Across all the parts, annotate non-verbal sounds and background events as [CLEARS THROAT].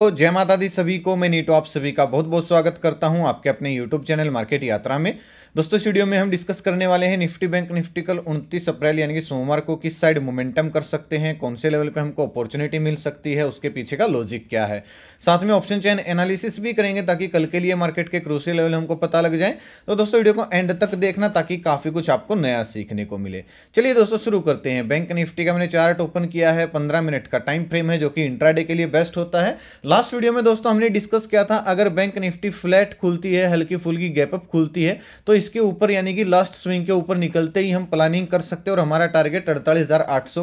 तो जय माता दी सभी को मैं नीटो आप सभी का बहुत बहुत स्वागत करता हूं आपके अपने यूट्यूब चैनल मार्केट यात्रा में दोस्तों स्टूडियो में हम डिस्कस करने वाले हैं निफ्टी बैंक निफ्टी कल उनतीस अप्रैल यानी कि सोमवार को किस साइड मोमेंटम कर सकते हैं कौन से लेवल पे हमको अपॉर्चुनिटी मिल सकती है उसके पीछे का लॉजिक क्या है साथ में ऑप्शन चैन एनालिसिस भी करेंगे ताकि कल के लिए मार्केट के क्रूसी लेवल हमको पता लग जाए तो दोस्तों वीडियो को एंड तक देखना ताकि काफ़ी कुछ आपको नया सीखने को मिले चलिए दोस्तों शुरू करते हैं बैंक निफ्टी का मैंने चार्ट ओपन किया है पंद्रह मिनट का टाइम फ्रेम है जो कि इंट्राडे के लिए बेस्ट होता है लास्ट वीडियो में दोस्तों हमने डिस्कस किया था अगर बैंक निफ्टी फ्लैट खुलती है हल्की फुल्की गैपअप खुलती है तो इसके ऊपर यानी कि लास्ट स्विंग के ऊपर निकलते ही हम प्लानिंग कर सकते हैं और हमारा टारगेट अड़तालीस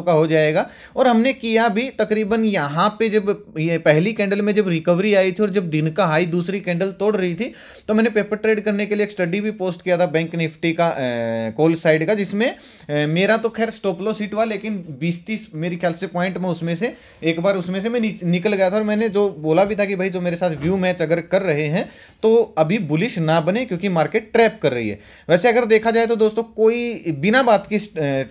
का हो जाएगा और हमने किया भी तकरीबन यहाँ पे जब ये पहली कैंडल में जब रिकवरी आई थी और जब दिन का हाई दूसरी कैंडल तोड़ रही थी तो मैंने पेपर ट्रेड करने के लिए एक स्टडी भी पोस्ट किया था बैंक निफ्टी का कॉल साइड का जिसमें ए, मेरा तो खैर स्टोपलो सीट हुआ लेकिन बीस तीस मेरे ख्याल से पॉइंट में उसमें से एक बार उसमें से मैं निकल गया था और मैंने जो बोला भी था कि भाई जो मेरे साथ व्यू मैच अगर कर रहे हैं तो अभी बुलिश ना बने क्योंकि मार्केट ट्रैप कर रही है चाहिए वैसे अगर देखा जाए तो दोस्तों कोई बिना बात की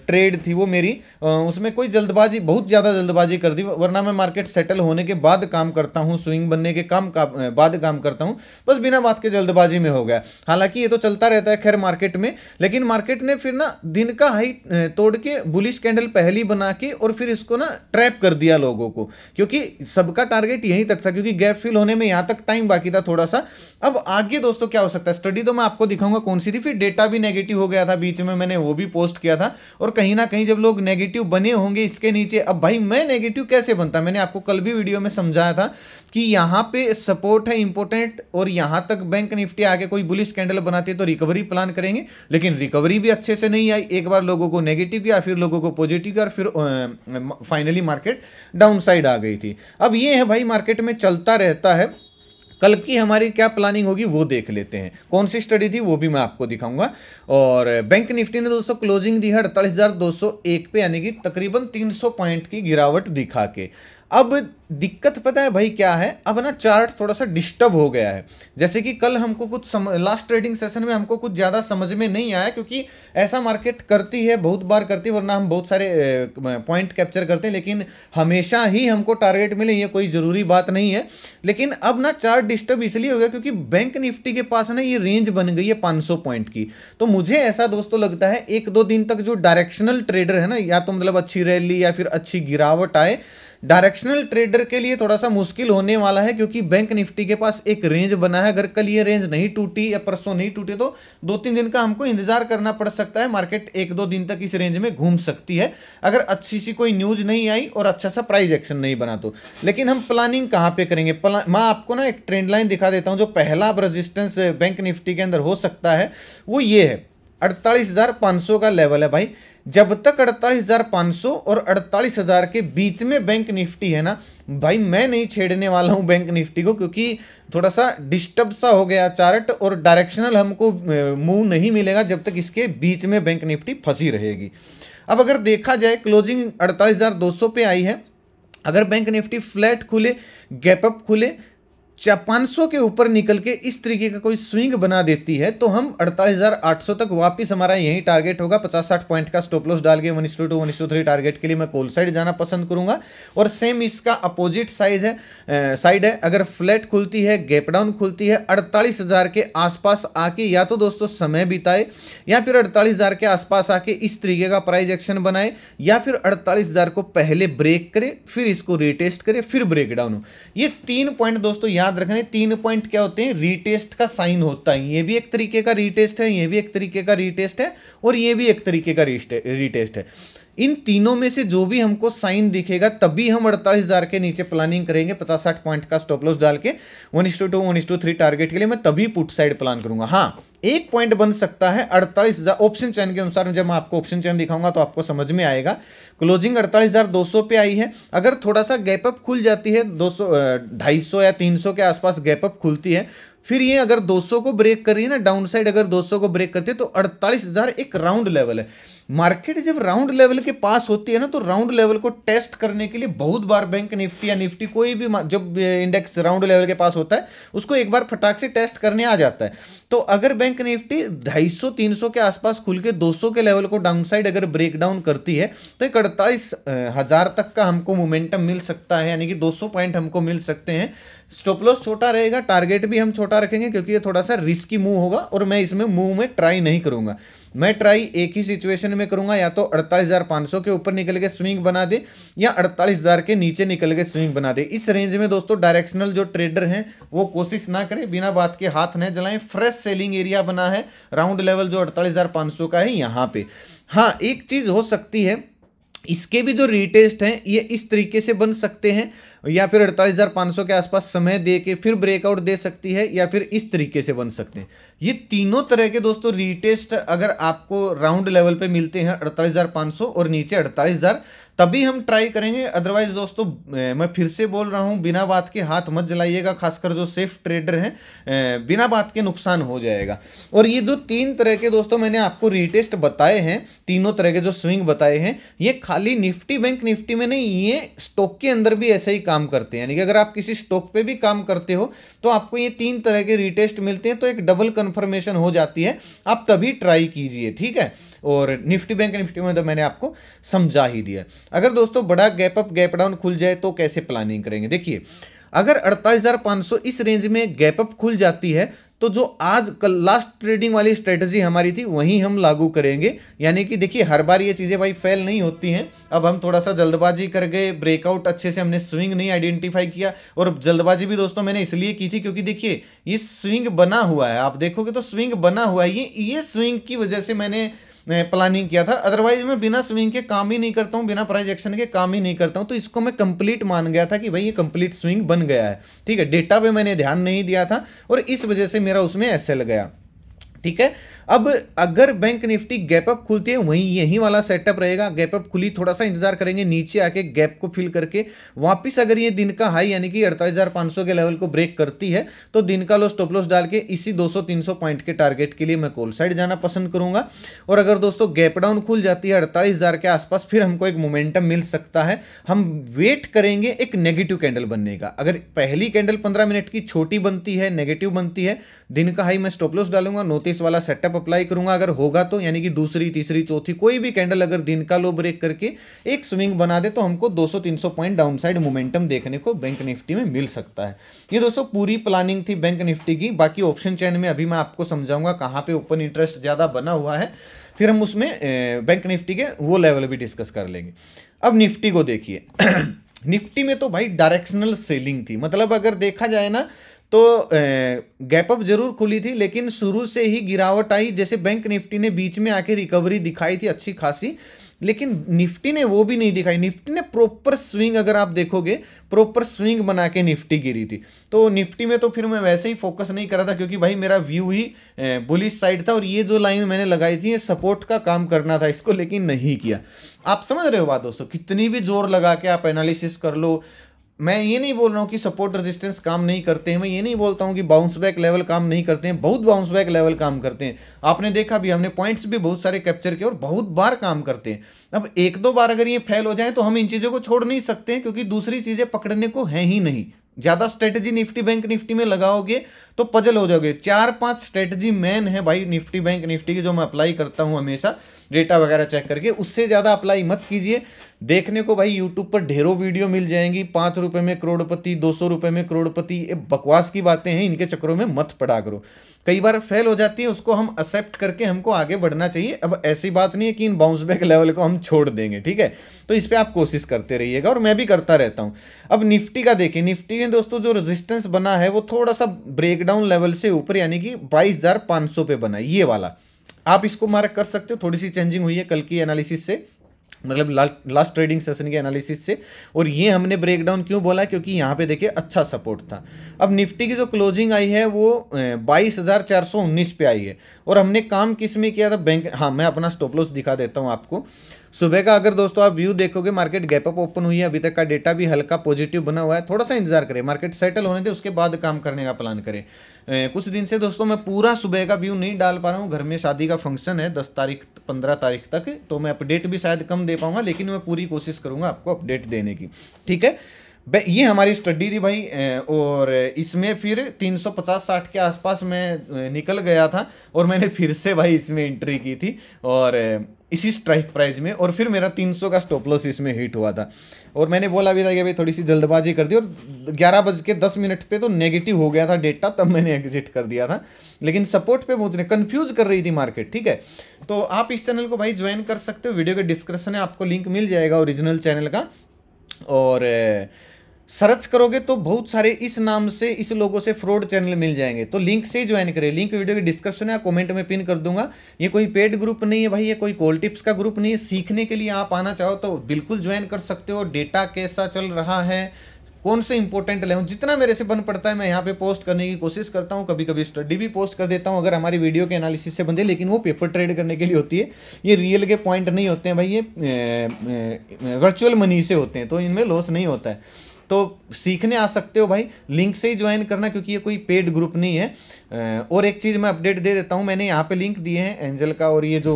ट्रेड थी वो मेरी उसमें कोई जल्दबाजी बहुत ज़्यादा जल्दबाजी कर दी वरना मैं मार्केट सेटल होने के बाद काम करता हूँ स्विंग बनने के काम का बाद काम करता हूँ बस बिना बात के जल्दबाजी में हो गया हालांकि ये तो चलता रहता है खैर मार्केट में लेकिन मार्केट ने फिर ना दिन का हाई तोड़ के बुलिश कैंडल पहली बना के और फिर इसको ना ट्रैप कर दिया लोगों को क्योंकि सबका टारगेट यहीं तक था क्योंकि गैप फिल होने में यहाँ तक टाइम बाकी था थोड़ा सा अब आगे दोस्तों क्या हो सकता है स्टडी तो मैं आपको दिखाऊंगा कौन सीधी फिर डेटा भी नेगेटिव हो गया था बीच में मैंने वो भी पोस्ट किया था और कहीं ना कहीं जब लोग नेगेटिव बने होंगे इसके नीचे अब भाई मैं नेगेटिव कैसे बनता मैंने आपको कल भी वीडियो में समझाया था कि यहाँ पे सपोर्ट है इंपॉर्टेंट और यहाँ तक बैंक निफ्टी आके कोई बुलिस कैंडल बनाती है तो रिकवरी प्लान करेंगे लेकिन रिकवरी भी अच्छे से नहीं आई एक बार लोगों को नेगेटिव किया फिर लोगों को पॉजिटिव किया फिर फाइनली मार्केट डाउन साइड आ गई थी अब ये है भाई मार्केट में चलता रहता है कल की हमारी क्या प्लानिंग होगी वो देख लेते हैं कौन सी स्टडी थी वो भी मैं आपको दिखाऊंगा और बैंक निफ्टी ने दोस्तों क्लोजिंग दी है अड़तालीस पे यानी कि तकरीबन 300 पॉइंट की गिरावट दिखा के अब दिक्कत पता है भाई क्या है अब ना चार्ट थोड़ा सा डिस्टर्ब हो गया है जैसे कि कल हमको कुछ सम लास्ट ट्रेडिंग सेशन में हमको कुछ ज़्यादा समझ में नहीं आया क्योंकि ऐसा मार्केट करती है बहुत बार करती है वरना हम बहुत सारे पॉइंट कैप्चर करते हैं लेकिन हमेशा ही हमको टारगेट मिले ये कोई ज़रूरी बात नहीं है लेकिन अब ना चार्ट डिस्टर्ब इसलिए हो गया क्योंकि बैंक निफ्टी के पास ना ये रेंज बन गई है पाँच पॉइंट की तो मुझे ऐसा दोस्तों लगता है एक दो दिन तक जो डायरेक्शनल ट्रेडर है ना या तो मतलब अच्छी रैली या फिर अच्छी गिरावट आए डायरेक्शनल ट्रेडर के लिए थोड़ा सा मुश्किल होने वाला है क्योंकि बैंक निफ्टी के पास एक रेंज बना है अगर कल ये रेंज नहीं टूटी या परसों नहीं टूटे तो दो तीन दिन का हमको इंतजार करना पड़ सकता है मार्केट एक दो दिन तक इस रेंज में घूम सकती है अगर अच्छी सी कोई न्यूज नहीं आई और अच्छा सा प्राइज एक्शन नहीं बना तो लेकिन हम प्लानिंग कहाँ पे करेंगे मैं आपको ना एक ट्रेंड लाइन दिखा देता हूँ जो पहला रजिस्टेंस रेजिस्टेंस बैंक निफ्टी के अंदर हो सकता है वो ये है अड़तालीस का लेवल है भाई जब तक अड़तालीस हज़ार पाँच सौ और अड़तालीस हज़ार के बीच में बैंक निफ्टी है ना भाई मैं नहीं छेड़ने वाला हूँ बैंक निफ्टी को क्योंकि थोड़ा सा डिस्टर्ब सा हो गया चार्ट और डायरेक्शनल हमको मूव नहीं मिलेगा जब तक इसके बीच में बैंक निफ्टी फंसी रहेगी अब अगर देखा जाए क्लोजिंग अड़तालीस हज़ार दो सौ पे आई है अगर बैंक निफ्टी फ्लैट खुले गैप अप खुले पाँच के ऊपर निकल के इस तरीके का कोई स्विंग बना देती है तो हम 48,800 तक वापस हमारा यही टारगेट होगा 50-60 पॉइंट का स्टॉप लॉस डाल के one two one three target के लिए मैं कोल साइड जाना पसंद करूंगा और सेम इसका अपोजिट साइज है साइड है अगर फ्लैट खुलती है गैप डाउन खुलती है अड़तालीस के आसपास आके या तो दोस्तों समय बिताए या फिर अड़तालीस के आसपास आके इस तरीके का प्राइज एक्शन बनाए या फिर अड़तालीस को पहले ब्रेक करे फिर इसको रिटेस्ट करे फिर ब्रेक डाउन हो ये तीन पॉइंट दोस्तों यहाँ याद रखने तीन पॉइंट क्या होते हैं रीटेस्ट का साइन होता है ये भी एक तरीके का रीटेस्ट है ये भी एक तरीके का रीटेस्ट है और ये भी एक तरीके का रीटेस्ट है इन तीनों में से जो भी हमको साइन दिखेगा तभी हम अड़तालीस हज़ार के नीचे प्लानिंग करेंगे पचास साठ पॉइंट का स्टॉप लॉस डाल के one is to two one is to three target के लिए मैं तभी पुट साइड प्लान करूंगा हाँ एक पॉइंट बन सकता है अड़तालीस हज़ार ऑप्शन चैन के अनुसार जब मैं आपको ऑप्शन चैन दिखाऊंगा तो आपको समझ में आएगा क्लोजिंग अड़तालीस हज़ार दो सौ पे आई है अगर थोड़ा सा गैप अप खुल जाती है दो सौ ढाई सौ या तीन सौ के आसपास गैप अप खुलती है फिर ये अगर 200 को ब्रेक कर रही है ना डाउन साइड अगर 200 को ब्रेक करती है तो अड़तालीस हज़ार एक राउंड लेवल है मार्केट जब राउंड लेवल के पास होती है ना तो राउंड लेवल को टेस्ट करने के लिए बहुत बार बैंक निफ्टी या निफ्टी कोई भी जब इंडेक्स राउंड लेवल के पास होता है उसको एक बार फटाक से टेस्ट करने आ जाता है तो अगर बैंक निफ्टी 250 300 के आसपास खुल के 200 के लेवल को डाउनसाइड अगर ब्रेक डाउन करती है तो एक अड़तालीस हज़ार तक का हमको मोमेंटम मिल सकता है यानी कि 200 पॉइंट हमको मिल सकते हैं स्टॉप लॉस छोटा रहेगा टारगेट भी हम छोटा रखेंगे क्योंकि ये थोड़ा सा रिस्की मूव होगा और मैं इसमें मूव में ट्राई नहीं करूँगा मैं ट्राई एक ही सिचुएशन में करूंगा या तो अड़तालीस के ऊपर निकल के स्विंग बना दे या अड़तालीस के नीचे निकल के स्विंग बना दे इस रेंज में दोस्तों डायरेक्शनल जो ट्रेडर हैं वो कोशिश ना करें बिना बात के हाथ न जलाएं फ्रेश सेलिंग एरिया बना है राउंड लेवल जो अड़तालीस का है यहाँ पे हाँ एक चीज़ हो सकती है इसके भी जो रीटेस्ट हैं ये इस तरीके से बन सकते हैं या फिर 48,500 के आसपास समय दे के फिर ब्रेकआउट दे सकती है या फिर इस तरीके से बन सकते हैं ये तीनों तरह के दोस्तों रीटेस्ट अगर आपको राउंड लेवल पे मिलते हैं 48,500 और नीचे 48,000 तभी हम ट्राई करेंगे अदरवाइज दोस्तों मैं फिर से बोल रहा हूँ बिना बात के हाथ मत जलाइएगा खासकर जो सेफ ट्रेडर हैं बिना बात के नुकसान हो जाएगा और ये जो तीन तरह के दोस्तों मैंने आपको रिटेस्ट बताए हैं तीनों तरह के जो स्विंग बताए हैं ये खाली निफ्टी बैंक निफ्टी में नहीं ये स्टॉक के अंदर भी ऐसा ही काम करते हैं यानी कि अगर आप किसी स्टॉक पर भी काम करते हो तो आपको ये तीन तरह के रिटेस्ट मिलते हैं तो एक डबल कन्फर्मेशन हो जाती है आप तभी ट्राई कीजिए ठीक है और निफ्टी बैंक निफ्टी में तो मैंने आपको समझा ही दिया अगर दोस्तों बड़ा गैप अप गैप डाउन खुल जाए तो कैसे प्लानिंग करेंगे देखिए अगर 48,500 इस रेंज में गैप अप खुल जाती है तो जो आज कल लास्ट ट्रेडिंग वाली स्ट्रेटजी हमारी थी वही हम लागू करेंगे यानी कि देखिए हर बार ये चीज़ें भाई फेल नहीं होती हैं अब हम थोड़ा सा जल्दबाजी कर गए ब्रेकआउट अच्छे से हमने स्विंग नहीं आइडेंटिफाई किया और जल्दबाजी भी दोस्तों मैंने इसलिए की थी क्योंकि देखिए ये स्विंग बना हुआ है आप देखोगे तो स्विंग बना हुआ है ये ये स्विंग की वजह से मैंने प्लानिंग किया था अदरवाइज मैं बिना स्विंग के काम ही नहीं करता हूँ बिना प्राइज एक्शन के काम ही नहीं करता हूँ तो इसको मैं कंप्लीट मान गया था कि भाई ये कंप्लीट स्विंग बन गया है ठीक है डेटा पे मैंने ध्यान नहीं दिया था और इस वजह से मेरा उसमें एस गया ठीक है अब अगर बैंक निफ्टी गैप अप खुलती है वहीं यही वाला सेटअप रहेगा गैप अप खुली थोड़ा सा इंतजार करेंगे नीचे आके गैप को फिल करके वापस अगर ये दिन का हाई यानी कि अड़तालीस के लेवल को ब्रेक करती है तो दिन का लो स्टॉप लॉस डाल के इसी 200-300 पॉइंट के टारगेट के लिए मैं कोल साइड जाना पसंद करूंगा और अगर दोस्तों गैप डाउन खुल जाती है अड़तालीस के आसपास फिर हमको एक मोमेंटम मिल सकता है हम वेट करेंगे एक नेगेटिव कैंडल बनने का अगर पहली कैंडल पंद्रह मिनट की छोटी बनती है नेगेटिव बनती है दिन का हाई मैं स्टॉप लॉस डालूंगा नोटिस वाला सेटअप आप अप्लाई करूंगा अगर होगा तो यानी कि दूसरी तीसरी चौथी कोई भी कैंडल अगर दिन का लो ब्रेक करके एक स्विंग बना दे तो हमको 200-300 पॉइंट डाउनसाइड मोमेंटम देखने को बैंक निफ्टी में मिल सकता है ये दोस्तों पूरी प्लानिंग थी बैंक निफ्टी की बाकी ऑप्शन चैन में अभी मैं आपको समझाऊंगा कहाँ पर ओपन इंटरेस्ट ज़्यादा बना हुआ है फिर हम उसमें बैंक निफ्टी के वो लेवल भी डिस्कस कर लेंगे अब निफ्टी को देखिए निफ्टी [CLEARS THROAT] में तो भाई डायरेक्शनल सेलिंग थी मतलब अगर देखा जाए ना तो गैप अप जरूर खुली थी लेकिन शुरू से ही गिरावट आई जैसे बैंक निफ्टी ने बीच में आके रिकवरी दिखाई थी अच्छी खासी लेकिन निफ्टी ने वो भी नहीं दिखाई निफ्टी ने प्रॉपर स्विंग अगर आप देखोगे प्रॉपर स्विंग बना के निफ्टी गिरी थी तो निफ्टी में तो फिर मैं वैसे ही फोकस नहीं कर रहा था क्योंकि भाई मेरा व्यू ही बुलिस साइड था और ये जो लाइन मैंने लगाई थी ये सपोर्ट का काम करना था इसको लेकिन नहीं किया आप समझ रहे हो बात दोस्तों कितनी भी जोर लगा के आप एनालिसिस कर लो मैं ये नहीं बोल रहा हूँ कि सपोर्ट रेजिस्टेंस काम नहीं करते हैं मैं ये नहीं बोलता हूँ कि बाउंस बैक लेवल काम नहीं करते हैं बहुत बाउंस बैक लेवल काम करते हैं आपने देखा भी हमने पॉइंट्स भी बहुत सारे कैप्चर किए और बहुत बार काम करते हैं अब एक दो बार अगर ये फेल हो जाए तो हम इन चीज़ों को छोड़ नहीं सकते हैं क्योंकि दूसरी चीज़ें पकड़ने को हैं ही नहीं ज़्यादा स्ट्रेटजी निफ्टी बैंक निफ्टी में लगाओगे तो पजल हो जाओगे चार पांच स्ट्रेटजी मेन है भाई निफ्टी बैंक निफ्टी की जो मैं अप्लाई करता हूं हमेशा डेटा वगैरह चेक करके उससे ज़्यादा अप्लाई मत कीजिए देखने को भाई यूट्यूब पर ढेरों वीडियो मिल जाएंगी पांच रुपए में करोड़पति दो सौ रुपए में करोड़पति बकवास की बातें हैं इनके चक्रों में मत पड़ा करो कई बार फेल हो जाती है उसको हम एक्सेप्ट करके हमको आगे बढ़ना चाहिए अब ऐसी बात नहीं है कि इन बाउंस बैक लेवल को हम छोड़ देंगे ठीक है तो इस पर आप कोशिश करते रहिएगा और मैं भी करता रहता हूँ अब निफ्टी का देखिए निफ्टी में दोस्तों जो रेजिस्टेंस बना है वो थोड़ा सा ब्रेकडाउन लेवल से ऊपर यानी कि बाईस हज़ार पे बना ये वाला आप इसको मार्क कर सकते हो थोड़ी सी चेंजिंग हुई है कल की एनालिसिस से मतलब लास्ट ट्रेडिंग सेशन के एनालिसिस से और ये हमने ब्रेकडाउन क्यों बोला क्योंकि यहाँ पे देखिए अच्छा सपोर्ट था अब निफ्टी की जो क्लोजिंग आई है वो बाईस हज़ार चार सौ उन्नीस पे आई है और हमने काम किस में किया था बैंक हाँ मैं अपना स्टॉप लॉस दिखा देता हूँ आपको सुबह का अगर दोस्तों आप व्यू देखोगे मार्केट गैपअप ओपन हुई है अभी तक का डेटा भी हल्का पॉजिटिव बना हुआ है थोड़ा सा इंतजार करें मार्केट सेटल होने दे उसके बाद काम करने का प्लान करें कुछ दिन से दोस्तों मैं पूरा सुबह का व्यू नहीं डाल पा रहा हूँ घर में शादी का फंक्शन है दस तारीख पंद्रह तारीख तक तो मैं अपडेट भी शायद कम दे पाऊंगा लेकिन मैं पूरी कोशिश करूंगा आपको अपडेट देने की ठीक है ये हमारी स्टडी थी भाई और इसमें फिर 350-60 के आसपास मैं निकल गया था और मैंने फिर से भाई इसमें एंट्री की थी और इसी स्ट्राइक प्राइज में और फिर मेरा 300 का स्टॉप लॉस इसमें हिट हुआ था और मैंने बोला भी था कि भाई थोड़ी सी जल्दबाजी कर दी और ग्यारह बज के दस मिनट पे तो नेगेटिव हो गया था डेटा तब मैंने एग्जिट कर दिया था लेकिन सपोर्ट पे पहुंचने कंफ्यूज कर रही थी मार्केट ठीक है तो आप इस चैनल को भाई ज्वाइन कर सकते हो वीडियो के डिस्क्रिप्शन में आपको लिंक मिल जाएगा ओरिजिनल चैनल का और सर्च करोगे तो बहुत सारे इस नाम से इस लोगों से फ्रॉड चैनल मिल जाएंगे तो लिंक से ही ज्वाइन करें लिंक वीडियो के डिस्क्रिप्शन या कमेंट में पिन कर दूंगा ये कोई पेड ग्रुप नहीं है भाई ये कोई कॉल टिप्स का ग्रुप नहीं है सीखने के लिए आप आना चाहो तो बिल्कुल ज्वाइन कर सकते हो डेटा कैसा चल रहा है कौन से इंपॉर्टेंट लेवल जितना मेरे से बन पड़ता है मैं यहाँ पे पोस्ट करने की कोशिश करता हूँ कभी कभी स्टडी भी पोस्ट कर देता हूँ अगर हमारी वीडियो के एनालिसिस से बंदे लेकिन वो पेपर ट्रेड करने के लिए होती है ये रियल के पॉइंट नहीं होते हैं भाई ये वर्चुअल मनी से होते हैं तो इनमें लॉस नहीं होता है तो सीखने आ सकते हो भाई लिंक से ही ज्वाइन करना क्योंकि ये कोई पेड ग्रुप नहीं है और एक चीज़ मैं अपडेट दे देता हूँ मैंने यहाँ पे लिंक दिए हैं एंजल का और ये जो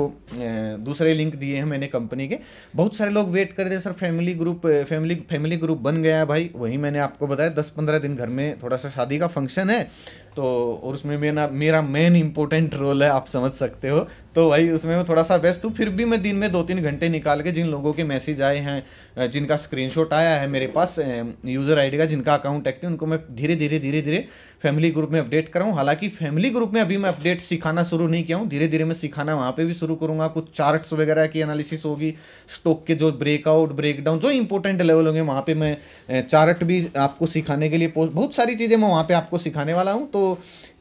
दूसरे लिंक दिए हैं मैंने कंपनी के बहुत सारे लोग वेट कर रहे sir family group family family group बन गया है भाई वही मैंने आपको बताया दस पंद्रह दिन घर में थोड़ा सा शादी का फंक्शन है तो और उसमें मेरा मेरा मेन इंपॉर्टेंट रोल है आप समझ सकते हो तो वही उसमें मैं थोड़ा सा व्यस्त हूँ फिर भी मैं दिन में दो तीन घंटे निकाल के जिन लोगों के मैसेज आए हैं जिनका स्क्रीनशॉट आया है मेरे पास यूज़र आईडी का जिनका अकाउंट एक्टिव उनको मैं धीरे धीरे धीरे धीरे फैमिली ग्रुप में अपडेट कराऊँ हालांकि फैमिली ग्रुप में अभी मैं अपडेट सिखाना शुरू नहीं किया हूँ धीरे धीरे मैं सिखाना वहाँ पर भी शुरू करूँगा कुछ चार्ट्स वगैरह की एनालिसिस होगी स्टॉक के जो ब्रेकआउट ब्रेकडाउन जो इंपॉर्टेंट लेवल होंगे वहाँ पर मैं चार्ट भी आपको सिखाने के लिए बहुत सारी चीज़ें मैं वहाँ पर आपको सिखाने वाला हूँ तो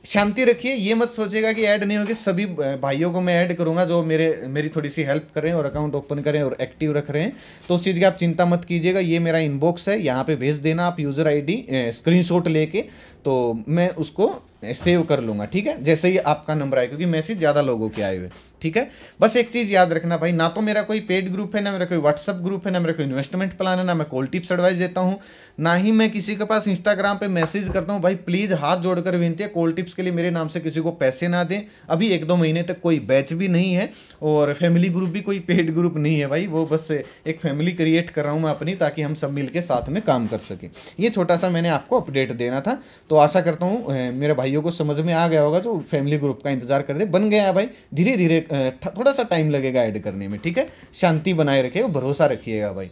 शांति रखिए ये मत सोचेगा कि ऐड नहीं होगी सभी भाइयों को मैं ऐड करूंगा जो मेरे मेरी थोड़ी सी हेल्प करें और अकाउंट ओपन करें और एक्टिव रख रहे हैं तो उस चीज़ की आप चिंता मत कीजिएगा ये मेरा इनबॉक्स है यहाँ पे भेज देना आप यूज़र आईडी स्क्रीनशॉट लेके तो मैं उसको सेव कर लूँगा ठीक है जैसे ही आपका नंबर आए क्योंकि मैसेज ज़्यादा लोगों के आए हुए ठीक है बस एक चीज़ याद रखना भाई ना तो मेरा कोई पेड ग्रुप है ना मेरा कोई व्हाट्सअप ग्रुप है ना मेरा कोई इन्वेस्टमेंट प्लान है ना मैं कॉल टिप्स एडवाइस देता हूँ ना ही मैं किसी के पास इंस्टाग्राम पे मैसेज करता हूँ भाई प्लीज़ हाथ जोड़कर विनती है कॉल टिप्स के लिए मेरे नाम से किसी को पैसे ना दें अभी एक दो महीने तक कोई बैच भी नहीं है और फैमिली ग्रुप भी कोई पेड ग्रुप नहीं है भाई वो बस एक फैमिली क्रिएट कर रहा हूँ मैं अपनी ताकि हम सब मिल साथ में काम कर सकें ये छोटा सा मैंने आपको अपडेट देना था तो आशा करता हूँ मेरे भाइयों को समझ में आ गया होगा जो फैमिली ग्रुप का इंतजार कर दे बन गया भाई धीरे धीरे थोड़ा सा टाइम लगेगा ऐड करने में ठीक है शांति बनाए रखिएगा भरोसा रखिएगा भाई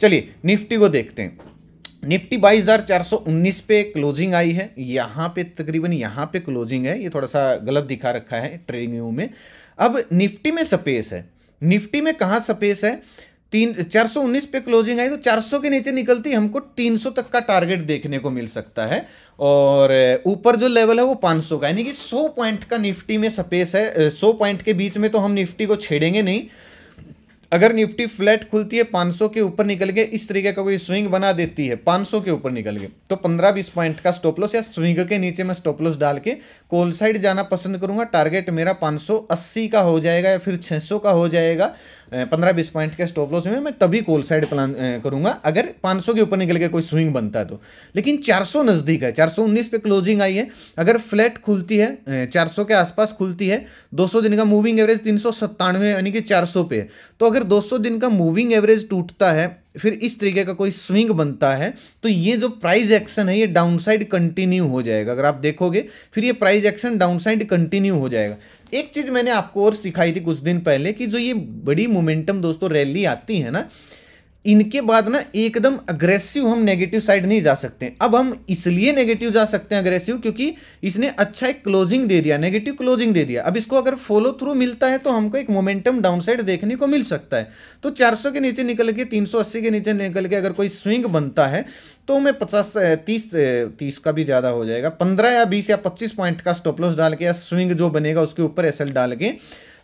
चलिए निफ्टी को देखते हैं निफ्टी 22,419 पे क्लोजिंग आई है यहाँ पे तकरीबन यहाँ पे क्लोजिंग है ये थोड़ा सा गलत दिखा रखा है ट्रेडिंग में अब निफ्टी में स्पेस है निफ्टी में कहाँ स्पेस है तीन चार सौ उन्नीस पे क्लोजिंग आई तो चार सौ के नीचे निकलती हमको तीन सौ तक का टारगेट देखने को मिल सकता है और ऊपर जो लेवल है वो पाँच सौ का यानी कि सौ पॉइंट का निफ्टी में सपेस है सौ पॉइंट के बीच में तो हम निफ्टी को छेड़ेंगे नहीं अगर निफ्टी फ्लैट खुलती है 500 के ऊपर निकल के इस तरीके का कोई स्विंग बना देती है 500 के ऊपर निकल के तो 15-20 पॉइंट का स्टॉप लॉस या स्विंग के नीचे मैं स्टॉप लॉस डाल के कोल साइड जाना पसंद करूंगा टारगेट मेरा 580 का हो जाएगा या फिर 600 का हो जाएगा पंद्रह बीस पॉइंट के स्टॉप लॉस में मैं तभी कॉल साइड प्लान करूंगा अगर 500 के ऊपर निकल के कोई स्विंग बनता है तो लेकिन 400 नज़दीक है 419 पे क्लोजिंग आई है अगर फ्लैट खुलती है 400 के आसपास खुलती है 200 दिन का मूविंग एवरेज तीन यानी कि 400 पे है तो अगर 200 दिन का मूविंग एवरेज टूटता है फिर इस तरीके का कोई स्विंग बनता है तो ये जो प्राइस एक्शन है ये डाउनसाइड कंटिन्यू हो जाएगा अगर आप देखोगे फिर ये प्राइस एक्शन डाउनसाइड कंटिन्यू हो जाएगा एक चीज़ मैंने आपको और सिखाई थी कुछ दिन पहले कि जो ये बड़ी मोमेंटम दोस्तों रैली आती है ना इनके बाद ना एकदम अग्रेसिव हम नेगेटिव साइड नहीं जा सकते अब हम इसलिए नेगेटिव जा सकते हैं अग्रेसिव क्योंकि इसने अच्छा एक क्लोजिंग दे दिया नेगेटिव क्लोजिंग दे दिया अब इसको अगर फॉलो थ्रू मिलता है तो हमको एक मोमेंटम डाउन साइड देखने को मिल सकता है तो 400 के नीचे निकल के 380 के नीचे निकल के अगर कोई स्विंग बनता है तो मैं पचास तीस तीस का भी ज़्यादा हो जाएगा पंद्रह या बीस या पच्चीस पॉइंट का स्टॉपलॉस डाल के या स्विंग जो बनेगा उसके ऊपर एस डाल के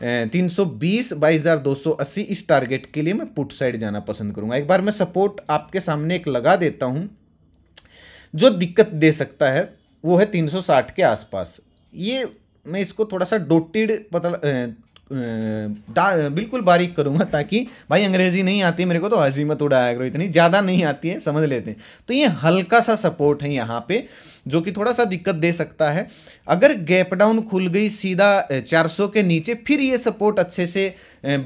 तीन सौ बीस बाई हज़ार दो सौ अस्सी इस टारगेट के लिए मैं पुट साइड जाना पसंद करूंगा एक बार मैं सपोर्ट आपके सामने एक लगा देता हूं जो दिक्कत दे सकता है वो है तीन सौ साठ के आसपास ये मैं इसको थोड़ा सा डोटेड पता बिल्कुल बारीक करूँगा ताकि भाई अंग्रेजी नहीं आती मेरे को तो हजीमत मत उड़ाया करो इतनी ज़्यादा नहीं आती है समझ लेते हैं तो ये हल्का सा सपोर्ट है यहाँ पे जो कि थोड़ा सा दिक्कत दे सकता है अगर गैप डाउन खुल गई सीधा 400 के नीचे फिर ये सपोर्ट अच्छे से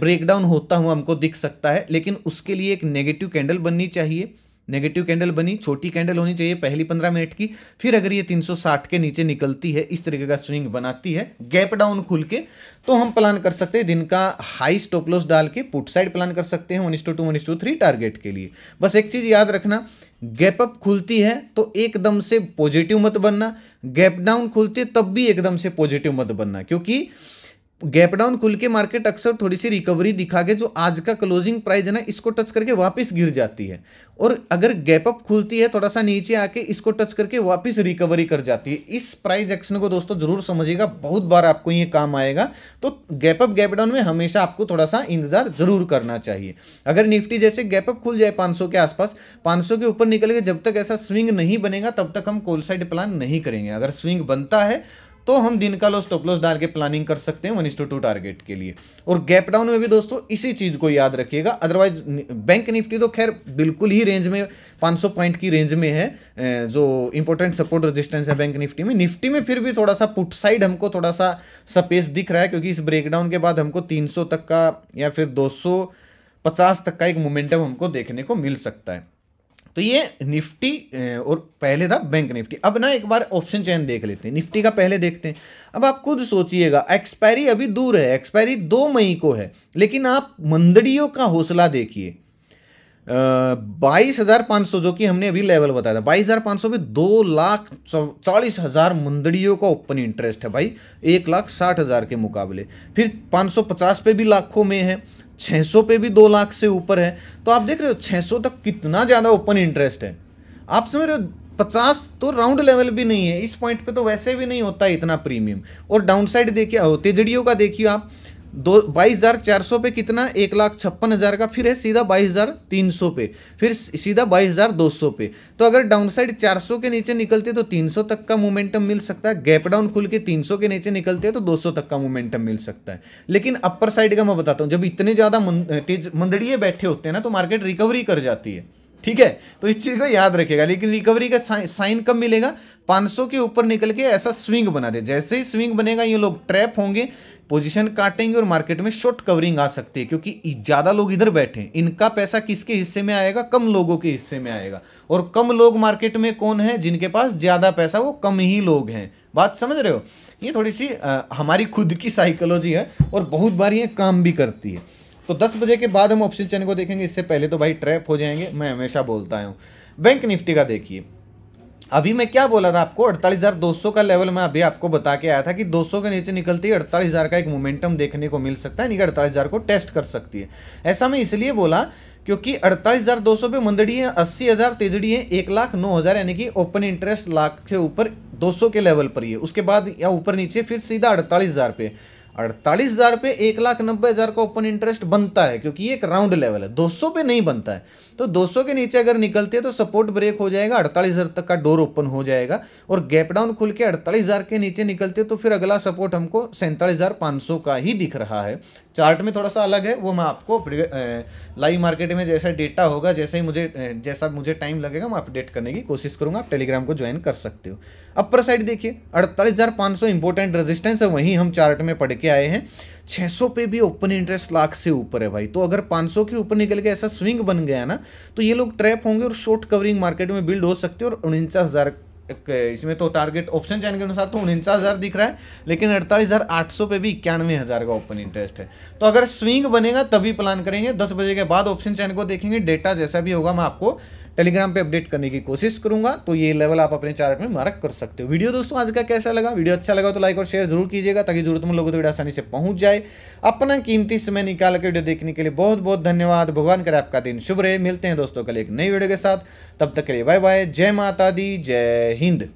ब्रेक डाउन होता हुआ हमको दिख सकता है लेकिन उसके लिए एक नेगेटिव कैंडल बननी चाहिए नेगेटिव कैंडल बनी छोटी कैंडल होनी चाहिए पहली पंद्रह मिनट की फिर अगर ये 360 के नीचे निकलती है इस तरीके का स्विंग बनाती है गैप डाउन खुल के तो हम प्लान कर सकते हैं दिन का हाई स्टॉप लॉस डाल के पुट साइड प्लान कर सकते हैं one two two one two three target के लिए बस एक चीज़ याद रखना गैप अप खुलती है तो एकदम से पॉजिटिव मत बनना गैप डाउन खुलती है तब भी एकदम से पॉजिटिव मत बनना क्योंकि गैप डाउन खुल के मार्केट अक्सर थोड़ी सी रिकवरी दिखा के जो आज का क्लोजिंग प्राइस है ना इसको टच करके वापस गिर जाती है और अगर गैप अप खुलती है थोड़ा सा नीचे आके इसको टच करके वापस रिकवरी कर जाती है इस प्राइस एक्शन को दोस्तों जरूर समझिएगा बहुत बार आपको ये काम आएगा तो गैप अप गैप डाउन में हमेशा आपको थोड़ा सा इंतजार जरूर करना चाहिए अगर निफ्टी जैसे गैप अप खुल जाए पाँच के आसपास पाँच के ऊपर निकल के जब तक ऐसा स्विंग नहीं बनेगा तब तक हम कोल साइड प्लान नहीं करेंगे अगर स्विंग बनता है तो हम दिन का लो स्टॉप लॉस डाल के प्लानिंग कर सकते हैं वन इस टू टू टारगेट के लिए और गैप डाउन में भी दोस्तों इसी चीज़ को याद रखिएगा अदरवाइज बैंक निफ्टी तो खैर बिल्कुल ही रेंज में 500 पॉइंट की रेंज में है जो इंपॉर्टेंट सपोर्ट रेजिस्टेंस है बैंक निफ्टी में निफ्टी में फिर भी थोड़ा सा पुट साइड हमको थोड़ा सा स्पेस दिख रहा है क्योंकि इस ब्रेकडाउन के बाद हमको तीन तक का या फिर दो तक का एक मोमेंटम हमको देखने को मिल सकता है तो ये निफ्टी और पहले था बैंक निफ्टी अब ना एक बार ऑप्शन चेन देख लेते हैं निफ्टी का पहले देखते हैं अब आप खुद सोचिएगा एक्सपायरी अभी दूर है एक्सपायरी दो मई को है लेकिन आप मंदड़ियों का हौसला देखिए बाईस हज़ार पाँच सौ जो कि हमने अभी लेवल बताया था बाईस हज़ार पाँच सौ में दो लाख चालीस हज़ार मंदड़ियों का ओपन इंटरेस्ट है भाई एक लाख साठ हज़ार के मुकाबले फिर पाँच सौ पचास पे भी लाखों में है 600 पे भी दो लाख से ऊपर है तो आप देख रहे हो 600 तक कितना ज़्यादा ओपन इंटरेस्ट है आप समझ रहे हो पचास तो राउंड लेवल भी नहीं है इस पॉइंट पे तो वैसे भी नहीं होता इतना प्रीमियम और डाउनसाइड देखिए तेजड़ियों का देखिए आप दो बाईस हज़ार चार सौ पे कितना एक लाख छप्पन हज़ार का फिर है सीधा बाईस हज़ार तीन सौ पे फिर सीधा बाईस हज़ार दो सौ पे तो अगर डाउन साइड चार सौ के नीचे निकलते तो तीन सौ तक का मोमेंटम मिल सकता है गैप डाउन खुल के तीन सौ के नीचे निकलते हैं तो दो सौ तक का मोमेंटम मिल सकता है लेकिन अपर साइड का मैं बताता हूँ जब इतने ज़्यादा तेज मंदड़िए बैठे होते हैं ना तो मार्केट रिकवरी कर जाती है ठीक है तो इस चीज़ को याद रखेगा लेकिन रिकवरी का साइन कब मिलेगा 500 के ऊपर निकल के ऐसा स्विंग बना दे जैसे ही स्विंग बनेगा ये लोग ट्रैप होंगे पोजीशन काटेंगे और मार्केट में शॉर्ट कवरिंग आ सकती है क्योंकि ज़्यादा लोग इधर बैठे हैं इनका पैसा किसके हिस्से में आएगा कम लोगों के हिस्से में आएगा और कम लोग मार्केट में कौन है जिनके पास ज़्यादा पैसा वो कम ही लोग हैं बात समझ रहे हो ये थोड़ी सी आ, हमारी खुद की साइकोलॉजी है और बहुत बार ये काम भी करती है तो दस बजे के बाद हम ऑप्शन चैन को देखेंगे इससे पहले तो भाई ट्रैप हो जाएंगे मैं हमेशा बोलता हूँ बैंक निफ्टी का देखिए अभी मैं क्या बोला था आपको अड़तालीस हज़ार दो सौ का लेवल मैं अभी आपको बता के आया था कि दो सौ के नीचे निकलती है अड़तालीस हज़ार का एक मोमेंटम देखने को मिल सकता है यानी कि अड़तालीस हज़ार को टेस्ट कर सकती है ऐसा मैं इसलिए बोला क्योंकि अड़तालीस हज़ार दो सौ पे मंदड़ी है अस्सी हज़ार तेजड़ी है एक लाख नौ हज़ार यानी कि ओपन इंटरेस्ट लाख से ऊपर दो सौ के लेवल पर ही है उसके बाद या ऊपर नीचे फिर सीधा अड़तालीस हज़ार पे अड़तालीस हज़ार पे एक लाख नब्बे हज़ार का ओपन इंटरेस्ट बनता है क्योंकि ये एक राउंड लेवल है 200 पे नहीं बनता है तो 200 के नीचे अगर निकलती है तो सपोर्ट ब्रेक हो जाएगा अड़तालीस हज़ार तक का डोर ओपन हो जाएगा और गैप डाउन खुल के अड़तालीस हज़ार के नीचे निकलती है तो फिर अगला सपोर्ट हमको सैंतालीस का ही दिख रहा है चार्ट में थोड़ा सा अलग है वो मैं आपको लाइव मार्केट में जैसा डेटा होगा जैसे ही मुझे जैसा मुझे टाइम लगेगा मैं अपडेट करने की कोशिश करूँगा आप टेलीग्राम को ज्वाइन कर सकते हो अपर साइड देखिए अड़तालीस हज़ार पाँच सौ इंपॉर्टेंट रेजिस्टेंस है वहीं हम चार्ट में पढ़ के आए हैं 600 पे भी ओपन इंटरेस्ट लाख से ऊपर है भाई तो अगर 500 के ऊपर निकल के ऐसा स्विंग बन गया ना तो ये लोग ट्रैप होंगे और शॉर्ट कवरिंग मार्केट में बिल्ड हो सकते हैं और उनचास इसमें तो टारगेट ऑप्शन चैन के अनुसार तो उनचास दिख रहा है लेकिन अड़तालीस पे भी इक्यानवे का ओपन इंटरेस्ट है तो अगर स्विंग बनेगा तभी प्लान करेंगे दस बजे के बाद ऑप्शन चैन को देखेंगे डेटा जैसा भी होगा मैं आपको टेलीग्राम पे अपडेट करने की कोशिश करूंगा तो ये लेवल आप अपने चार्ट में मार्क कर सकते हो वीडियो दोस्तों आज का कैसा लगा वीडियो अच्छा लगा तो लाइक और शेयर जरूर कीजिएगा ताकि जरूरतमंद लोगों तक वीडियो आसानी से पहुंच जाए अपना कीमती समय निकाल कर वीडियो देखने के लिए बहुत बहुत धन्यवाद भगवान करे आपका दिन शुभ रहे मिलते हैं दोस्तों कल एक नई वीडियो के साथ तब तक के लिए बाय बाय जय माता दी जय हिंद